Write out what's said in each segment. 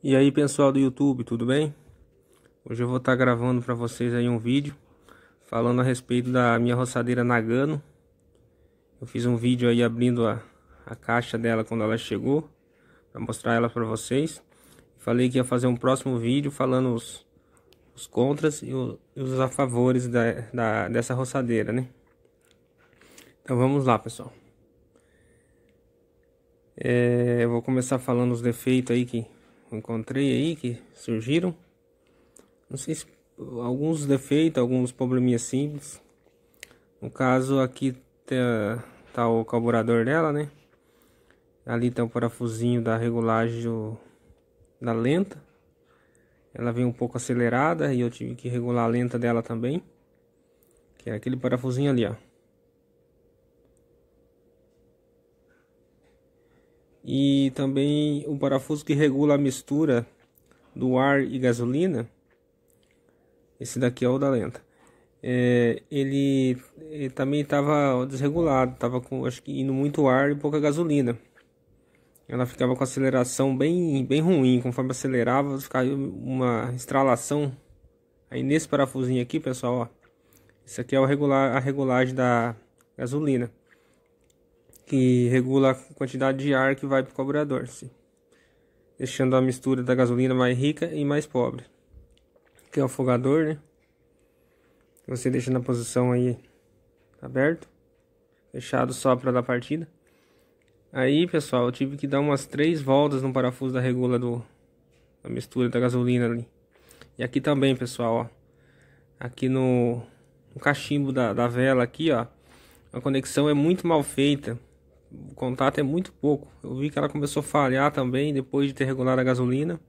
E aí pessoal do YouTube, tudo bem? Hoje eu vou estar tá gravando para vocês aí um vídeo falando a respeito da minha roçadeira Nagano. Eu fiz um vídeo aí abrindo a, a caixa dela quando ela chegou, para mostrar ela para vocês. Falei que ia fazer um próximo vídeo falando os, os contras e, o, e os a favores da, da, dessa roçadeira, né? Então vamos lá pessoal. É, eu vou começar falando os defeitos aí que encontrei aí que surgiram. Não sei se alguns defeitos, alguns probleminhas simples. No caso aqui tá, tá o carburador dela, né? Ali tá o parafusinho da regulagem do, da lenta. Ela vem um pouco acelerada e eu tive que regular a lenta dela também. Que é aquele parafusinho ali, ó. e também o parafuso que regula a mistura do ar e gasolina. Esse daqui é o da lenta. É, ele, ele, também estava desregulado, estava com acho que indo muito ar e pouca gasolina. Ela ficava com aceleração bem, bem ruim, conforme acelerava, ficava uma estralação. Aí nesse parafusinho aqui, pessoal, ó, esse aqui é o regular, a regulagem da gasolina que regula a quantidade de ar que vai para o carburador, deixando a mistura da gasolina mais rica e mais pobre. Que é o fogador, né? Você deixa na posição aí aberto, fechado só para dar partida. Aí, pessoal, eu tive que dar umas três voltas no parafuso da regula do da mistura da gasolina ali. E aqui também, pessoal, ó. Aqui no, no cachimbo da, da vela aqui, ó. A conexão é muito mal feita o contato é muito pouco. Eu vi que ela começou a falhar também depois de ter regulado a gasolina,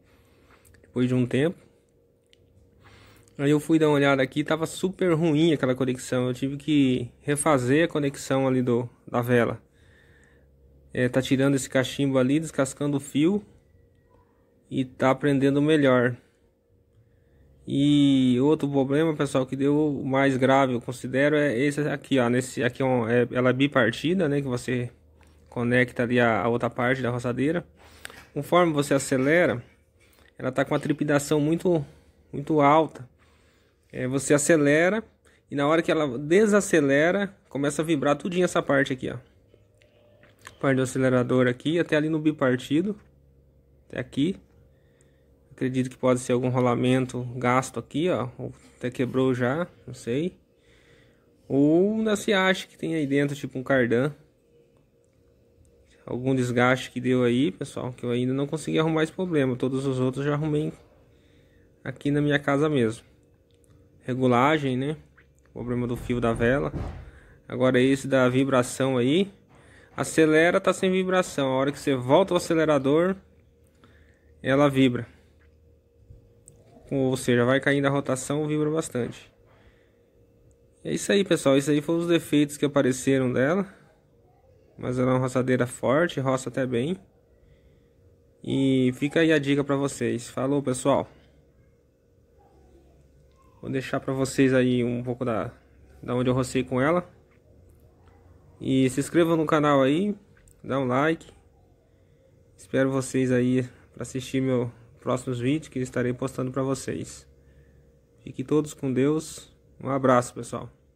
depois de um tempo. Aí eu fui dar uma olhada aqui, tava super ruim aquela conexão. Eu tive que refazer a conexão ali do da vela. É, tá tirando esse cachimbo ali, descascando o fio e tá prendendo melhor. E outro problema, pessoal, que deu mais grave, eu considero, é esse aqui, ó. Nesse aqui é, é ela é bipartida, né? Que você conecta ali a, a outra parte da roçadeira. Conforme você acelera, ela está com uma trepidação muito, muito alta. É, você acelera e na hora que ela desacelera, começa a vibrar tudinho essa parte aqui, ó. Parte do acelerador aqui, até ali no bipartido. Até aqui. Acredito que pode ser algum rolamento gasto aqui, ó. Ou até quebrou já, não sei. Ou na se acha que tem aí dentro, tipo um cardan algum desgaste que deu aí, pessoal, que eu ainda não consegui arrumar esse problema. Todos os outros já arrumei aqui na minha casa mesmo. Regulagem, né? Problema do fio da vela. Agora é esse da vibração aí. Acelera, tá sem vibração. A hora que você volta o acelerador, ela vibra. Ou seja, vai caindo a rotação, vibra bastante. É isso aí, pessoal. Isso aí foram os defeitos que apareceram dela. Mas ela é uma roçadeira forte, roça até bem. E fica aí a dica para vocês. Falou, pessoal. Vou deixar para vocês aí um pouco da, da onde eu rocei com ela. E se inscrevam no canal aí, dá um like. Espero vocês aí para assistir meus próximos vídeos que estarei postando para vocês. Fiquem todos com Deus. Um abraço, pessoal.